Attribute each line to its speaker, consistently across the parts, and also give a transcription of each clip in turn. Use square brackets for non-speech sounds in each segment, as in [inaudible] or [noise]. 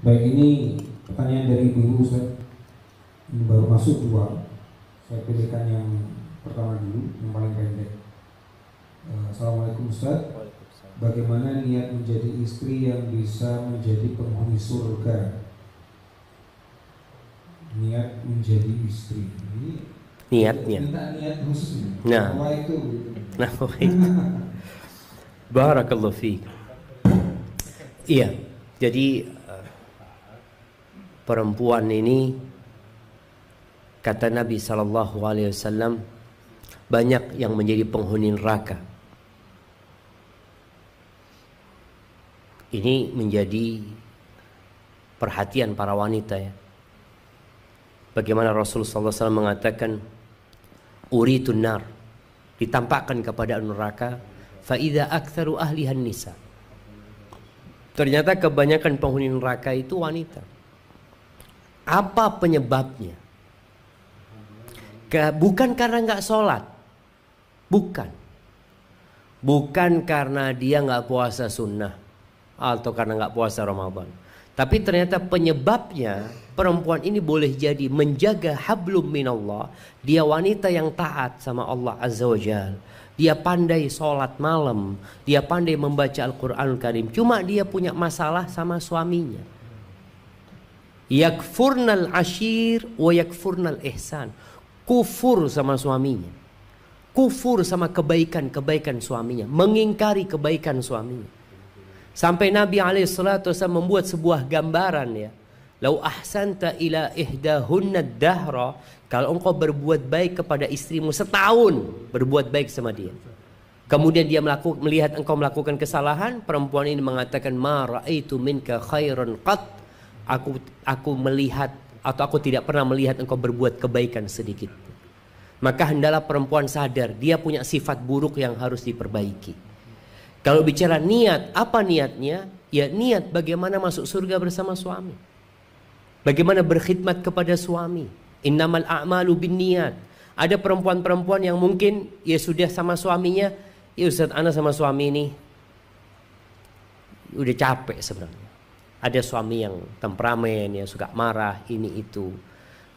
Speaker 1: Baik ini pertanyaan dari Ibu Ustaz. Ini baru masuk dua. Saya pilihkan yang pertama dulu, yang paling pendek. Eh, Assalamualaikum Ustaz. Bagaimana niat menjadi istri yang bisa menjadi penghuni surga? Niat menjadi istri. Ini
Speaker 2: niatnya. Minta niat khusus. Nah. Apa itu? Nah, itu. [laughs] Barakallahu Fi. Iya. Jadi eh, perempuan ini kata Nabi sallallahu alaihi wasallam banyak yang menjadi penghuni neraka. Ini menjadi perhatian para wanita ya. Bagaimana Rasulullah SAW mengatakan Uritun nar Ditampakkan kepada neraka faida aktsaru ahlihan nisa. Ternyata kebanyakan penghuni neraka itu wanita. Apa penyebabnya? Bukan karena nggak sholat, bukan. Bukan karena dia nggak puasa sunnah atau karena nggak puasa Ramadan. Tapi ternyata penyebabnya perempuan ini boleh jadi menjaga hablum minallah. Dia wanita yang taat sama Allah Azza wa dia pandai sholat malam, dia pandai membaca Al-Quranul Karim. Cuma dia punya masalah sama suaminya. Yakfurnal ashir wa yakfurnal ihsan. Kufur sama suaminya. Kufur sama kebaikan-kebaikan suaminya. Mengingkari kebaikan suaminya. Sampai Nabi AS membuat sebuah gambaran ya Lau ahsanta ila ihdahunna dahra. Kalau engkau berbuat baik kepada istrimu setahun. Berbuat baik sama dia. Kemudian dia melaku, melihat engkau melakukan kesalahan. Perempuan ini mengatakan. Ma ra'aitu minka khairan qat. Aku, aku melihat atau aku tidak pernah melihat engkau berbuat kebaikan sedikit. Maka hendalah perempuan sadar. Dia punya sifat buruk yang harus diperbaiki. Kalau bicara niat, apa niatnya? Ya niat bagaimana masuk surga bersama suami. Bagaimana berkhidmat kepada suami? Innamal a'malu niat. Ada perempuan-perempuan yang mungkin ya sudah sama suaminya, ya Ustaz Ana sama suami ini udah capek sebenarnya. Ada suami yang temperamen, yang suka marah, ini itu.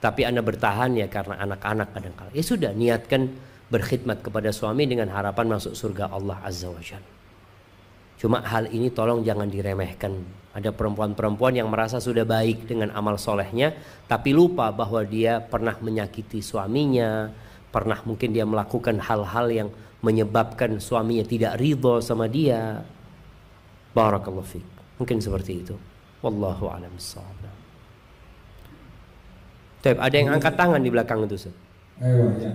Speaker 2: Tapi Anda bertahan ya karena anak-anak kadang kadang Ya sudah, niatkan berkhidmat kepada suami dengan harapan masuk surga Allah Azza wa Jalla. Cuma hal ini tolong jangan diremehkan. Ada perempuan-perempuan yang merasa sudah baik dengan amal solehnya, tapi lupa bahwa dia pernah menyakiti suaminya, pernah mungkin dia melakukan hal-hal yang menyebabkan suaminya tidak ridho sama dia. Barakallahu fiqh. Mungkin seperti itu. Wallahu a'lam Tapi ada yang angkat tangan di belakang itu,
Speaker 1: Ustaz.